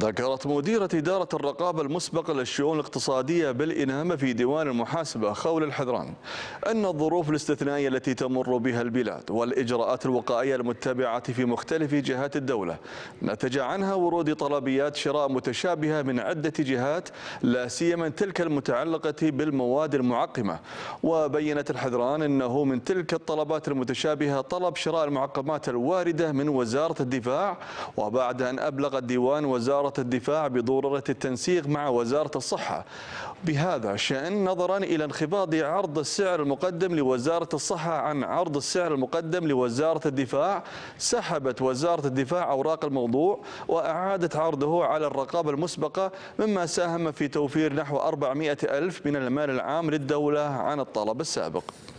ذكرت مديرة إدارة الرقابة المسبقة للشؤون الاقتصادية بالإنامة في ديوان المحاسبة خول الحذران أن الظروف الاستثنائية التي تمر بها البلاد والإجراءات الوقائية المتبعة في مختلف جهات الدولة نتج عنها ورود طلبيات شراء متشابهة من عدة جهات لا سيما تلك المتعلقة بالمواد المعقمة وبينت الحذران أنه من تلك الطلبات المتشابهة طلب شراء المعقمات الواردة من وزارة الدفاع وبعد أن أبلغ الديوان وزارة وزارة الدفاع بضرورة التنسيق مع وزارة الصحة بهذا الشأن نظرا إلى انخفاض عرض السعر المقدم لوزارة الصحة عن عرض السعر المقدم لوزارة الدفاع سحبت وزارة الدفاع أوراق الموضوع وأعادت عرضه على الرقابة المسبقة مما ساهم في توفير نحو 400 ألف من المال العام للدولة عن الطلب السابق